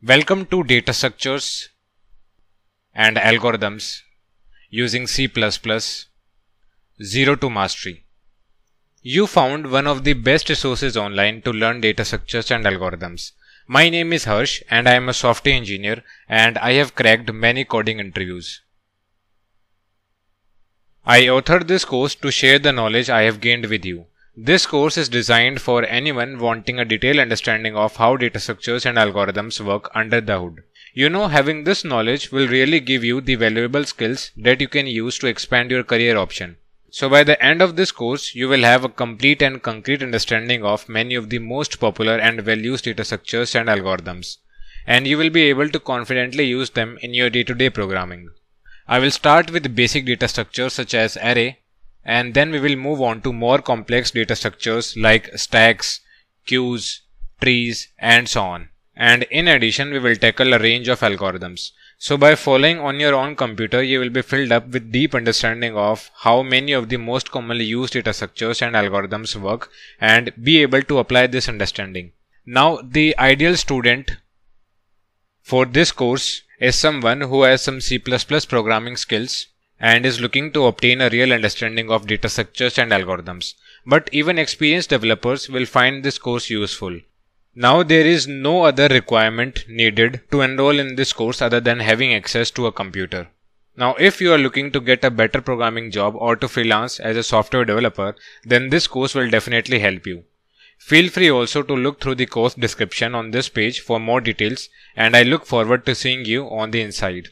Welcome to Data Structures and Algorithms using C++ Zero to Mastery. You found one of the best resources online to learn data structures and algorithms. My name is Harsh and I am a software engineer and I have cracked many coding interviews. I authored this course to share the knowledge I have gained with you. This course is designed for anyone wanting a detailed understanding of how data structures and algorithms work under the hood. You know having this knowledge will really give you the valuable skills that you can use to expand your career option. So by the end of this course, you will have a complete and concrete understanding of many of the most popular and well-used data structures and algorithms, and you will be able to confidently use them in your day-to-day -day programming. I will start with basic data structures such as array, and then we will move on to more complex data structures like stacks, queues, trees and so on. And in addition, we will tackle a range of algorithms. So by following on your own computer, you will be filled up with deep understanding of how many of the most commonly used data structures and algorithms work and be able to apply this understanding. Now, the ideal student for this course is someone who has some C++ programming skills and is looking to obtain a real understanding of data structures and algorithms. But even experienced developers will find this course useful. Now there is no other requirement needed to enroll in this course other than having access to a computer. Now if you are looking to get a better programming job or to freelance as a software developer, then this course will definitely help you. Feel free also to look through the course description on this page for more details and I look forward to seeing you on the inside.